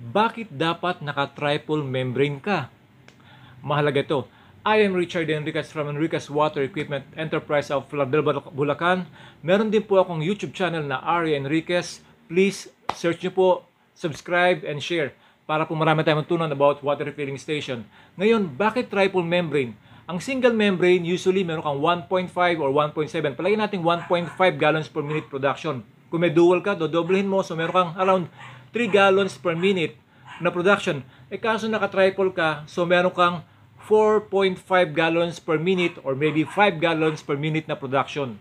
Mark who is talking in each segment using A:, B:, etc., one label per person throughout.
A: bakit dapat naka-triple membrane ka? Mahalaga to. I am Richard Enriquez from Enriquez Water Equipment Enterprise of Label, Bulacan. Meron din po akong YouTube channel na Ari Enriquez. Please search nyo po, subscribe, and share para po marami tayong tunan about water refilling station. Ngayon, bakit triple membrane? Ang single membrane, usually meron kang 1.5 or 1.7. Palagi natin 1.5 gallons per minute production. Kung may dual ka, dodoblehin mo. So meron kang around 3 gallons per minute na production. Eh kaso naka-triple ka, so meron kang 4.5 gallons per minute or maybe 5 gallons per minute na production.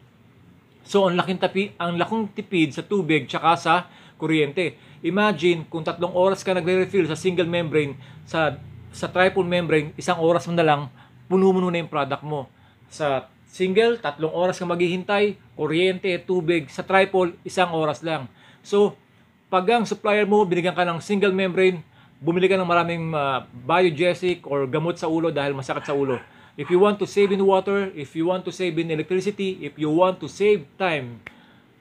A: So ang laking tapi, ang lakong tipid sa tubig tsaka sa kuryente. Imagine kung tatlong oras ka nagre-refill sa single membrane sa sa triple membrane, isang oras mo na lang puno mo na yung product mo. Sa single, tatlong oras ka maghihintay, kuryente, tubig, sa triple, isang oras lang. So, pag ang supplier mo binigyan ka ng single membrane, bumili ka ng maraming uh, biogesic or gamot sa ulo dahil masakit sa ulo. If you want to save in water, if you want to save in electricity, if you want to save time,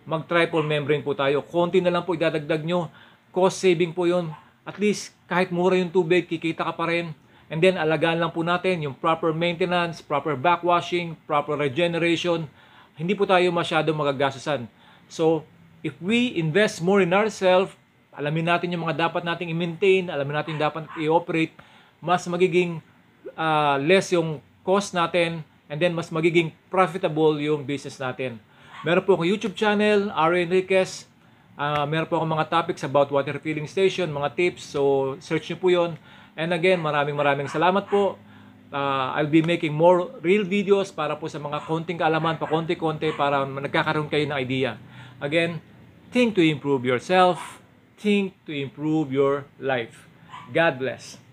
A: mag-triple membrane po tayo. Konti na lang po idadagdag nyo. Cost saving po yon. At least kahit mura yung tubig, kikita ka pa rin. And then, alagaan lang po natin yung proper maintenance, proper backwashing, proper regeneration. Hindi po tayo masyado magagasasan. So, if we invest more in ourselves, alamin natin yung mga dapat nating i-maintain, alamin natin dapat i-operate, mas magiging uh, less yung cost natin and then mas magiging profitable yung business natin. Meron po akong YouTube channel, R. Enriquez. Uh, meron po akong mga topics about water filling station, mga tips. So, search nyo po yon. And again, maraming maraming salamat po. Uh, I'll be making more real videos para po sa mga konting kaalaman, pa konti-konti para nagkakaroon kayo ng idea. Again, Think to improve yourself. Think to improve your life. God bless.